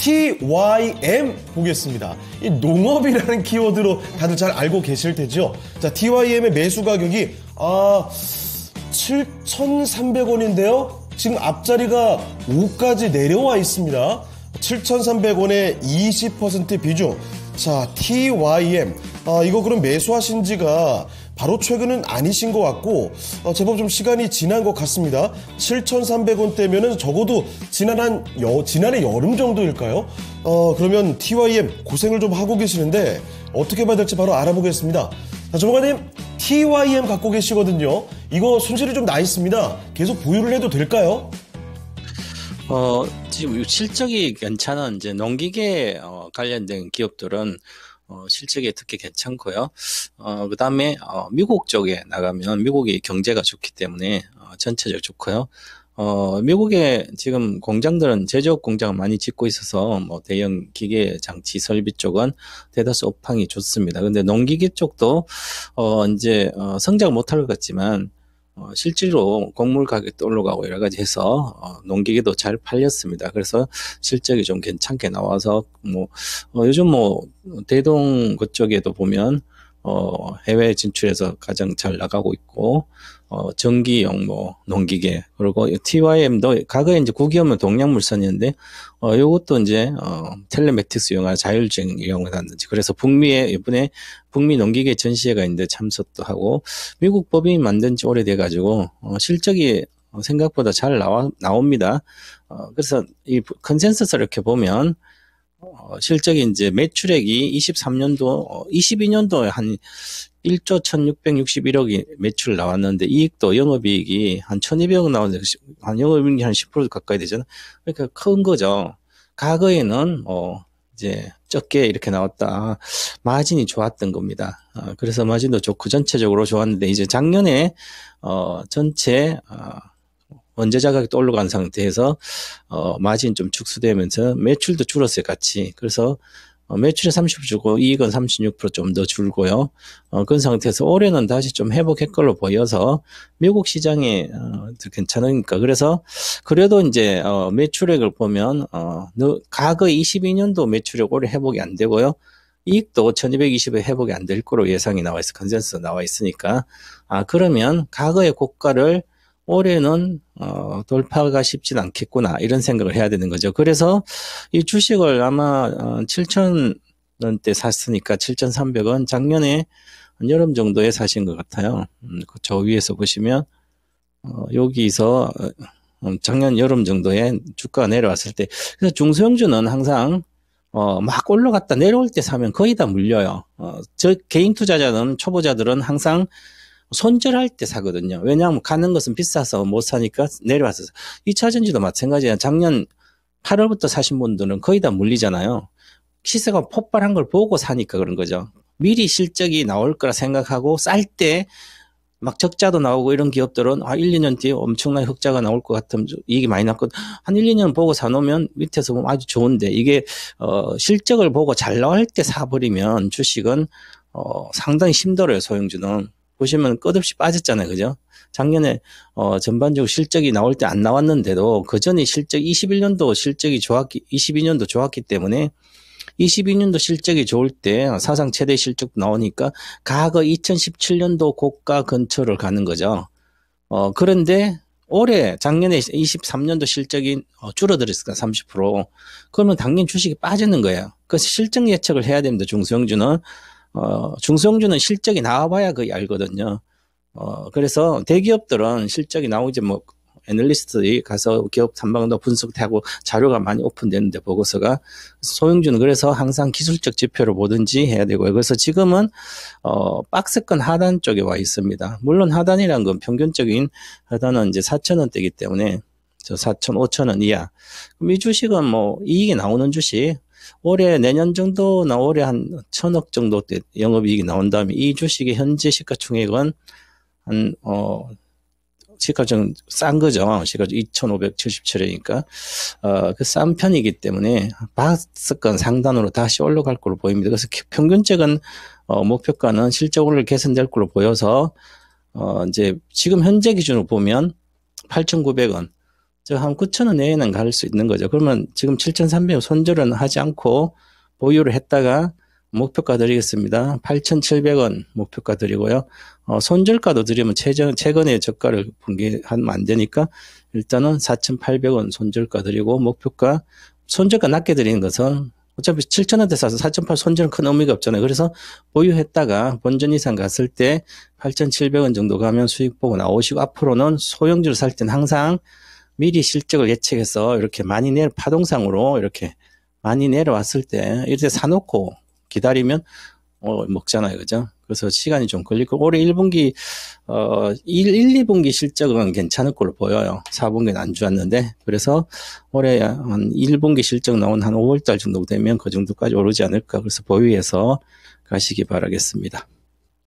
TYM 보겠습니다. 이 농업이라는 키워드로 다들 잘 알고 계실 테죠. 자, TYM의 매수 가격이 아 7,300원인데요. 지금 앞자리가 5까지 내려와 있습니다. 7,300원에 20% 비중. 자, TYM. 아, 이거 그럼 매수하신 지가 바로 최근은 아니신 것 같고 어, 제법 좀 시간이 지난 것 같습니다. 7,300원대면은 적어도 지난 한 여, 지난해 여름 정도일까요? 어, 그러면 TYM 고생을 좀 하고 계시는데 어떻게 봐야 될지 바로 알아보겠습니다. 자, 조문가님 TYM 갖고 계시거든요. 이거 손실이 좀 나 있습니다. 계속 보유를 해도 될까요? 어, 지금 실적이 괜찮은 이제 농기계 어, 관련된 기업들은 어, 실적이 특히 괜찮고요. 어, 그 다음에 어, 미국 쪽에 나가면 미국이 경제가 좋기 때문에 어, 전체적 으로 좋고요. 어, 미국의 지금 공장들은 제조업 공장 을 많이 짓고 있어서 뭐 대형 기계 장치 설비 쪽은 대다수 업황이 좋습니다. 근데 농기계 쪽도 어, 이제 어, 성장 못할 것 같지만 어, 실제로 곡물 가격도 올라가고 여러 가지 해서 어, 농기계도 잘 팔렸습니다. 그래서 실적이 좀 괜찮게 나와서 뭐 어, 요즘 뭐 대동 그쪽에도 보면 어, 해외 진출해서 가장 잘 나가고 있고, 어, 전기용 모 농기계, 그리고 TYM도 과거에 이제 국기업은 동양물산이었는데, 어, 요것도 이제, 어, 텔레매틱스 영화 자율주행 이런거났는지 그래서 북미에, 이번에 북미 농기계 전시회가 있는데 참석도 하고, 미국 법이 만든 지 오래돼가지고, 어, 실적이 생각보다 잘 나와, 나옵니다. 어, 그래서 이컨센서스 이렇게 보면, 어, 실적이 이제 매출액이 23년도, 22년도에 어, 한 1조 1661억이 매출 나왔는데 이익도 영업이익이 한 1200억 나왔는데 그 한 영업이익이 한 10% 가까이 되잖아. 그러니까 큰 거죠. 과거에는 어, 이제 적게 이렇게 나왔다. 마진이 좋았던 겁니다. 어, 그래서 마진도 좋고 전체적으로 좋았는데 이제 작년에 어 전체 어 원자재가격이 또 올라간 상태에서 어, 마진 좀 축소되면서 매출도 줄었어요, 같이. 그래서 어, 매출은 30% 주고 이익은 36%좀 더 줄고요. 어, 그런 상태에서 올해는 다시 좀 회복할 걸로 보여서 미국 시장이 어, 괜찮으니까 그래서 그래도 이제 어, 매출액을 보면 어, 과거 22년도 매출액 올해 회복이 안 되고요. 이익도 1220에 회복이 안 될 거로 예상이 나와 있어 컨센서 나와 있으니까 아 그러면 과거의 고가를 올해는 어, 돌파가 쉽진 않겠구나 이런 생각을 해야 되는 거죠. 그래서 이 주식을 아마 어, 7천 원대 샀으니까 7,300원 작년에 여름 정도에 사신 것 같아요. 음, 그 저 위에서 보시면 어, 여기서 어, 어, 작년 여름 정도에 주가 내려왔을 때 그래서 중소형주는 항상 어, 막 올라갔다 내려올 때 사면 거의 다 물려요. 어, 저 개인 투자자는 초보자들은 항상 손절할 때 사거든요. 왜냐하면 가는 것은 비싸서 못 사니까 내려와서. 2차전지도 마찬가지예요. 작년 8월부터 사신 분들은 거의 다 물리잖아요. 시세가 폭발한 걸 보고 사니까 그런 거죠. 미리 실적이 나올 거라 생각하고 쌀 때 막 적자도 나오고 이런 기업들은 아 1, 2년 뒤에 엄청난 흑자가 나올 것 같은 이익이 많이 났거든. 한 1, 2년 보고 사놓으면 밑에서 보면 아주 좋은데 이게 어 실적을 보고 잘 나올 때 사버리면 주식은 어 상당히 힘들어요 소형주는. 보시면 끝없이 빠졌잖아요. 그죠? 작년에 어, 전반적으로 실적이 나올 때 안 나왔는데도 그 전에 실적 21년도 실적이 좋았기 22년도 좋았기 때문에 22년도 실적이 좋을 때 사상 최대 실적 나오니까 과거 2017년도 고가 근처를 가는 거죠. 어, 그런데 올해 작년에 23년도 실적이 어, 줄어들었으니까 30% 그러면 당연히 주식이 빠지는 거예요. 그래서 실적 예측을 해야 됩니다. 중소형주는 어, 중소형주는 실적이 나와봐야 그게 알거든요. 어, 그래서 대기업들은 실적이 나오지 뭐, 애널리스트들이 가서 기업 탐방도 분석하고 자료가 많이 오픈되는데 보고서가 소형주는 그래서 항상 기술적 지표를 보든지 해야 되고요. 그래서 지금은 어 박스권 하단 쪽에 와 있습니다. 물론 하단이란 건 평균적인 하단은 이제 4천 원대이기 때문에 저 4천 5천 원 이하. 그럼 이 주식은 뭐 이익이 나오는 주식 올해 내년 정도나 올해 한 천억 정도 때 영업이익이 나온다음에이 주식의 현재 시가총액은 한 어. 시가총 싼 거죠. 시가총 2,577회니까 어, 그 싼 편이기 때문에 다스권 상단으로 다시 올라갈 걸로 보입니다. 그래서 평균적인 어, 목표가는 실적으로 개선될 걸로 보여서 어, 이제 지금 현재 기준으로 보면 8,900원 저한 9천원 내에는 갈 수 있는 거죠. 그러면 지금 7,300원 손절은 하지 않고 보유를 했다가 목표가 드리겠습니다. 8,700원 목표가 드리고요. 어, 손절가도 드리면 최저, 최근에 저가를 분기하면 안 되니까 일단은 4,800원 손절가 드리고 목표가 손절가 낮게 드리는 것은 어차피 7천원대 사서 4,800 손절은 큰 의미가 없잖아요. 그래서 보유했다가 본전 이상 갔을 때 8,700원 정도 가면 수익 보고 나오시고 앞으로는 소형주를 살 때는 항상 미리 실적을 예측해서 이렇게 많이 내려 파동상으로 이렇게 많이 내려왔을 때 이렇게 사놓고 기다리면 어, 먹잖아요. 그죠? 그래서 시간이 좀 걸리고 올해 1분기 어 1, 1, 2분기 실적은 괜찮을 걸로 보여요. 4분기는 안 좋았는데 그래서 올해 한 1분기 실적 나온 한 5월 달 정도 되면 그 정도까지 오르지 않을까. 그래서 보유해서 가시기 바라겠습니다.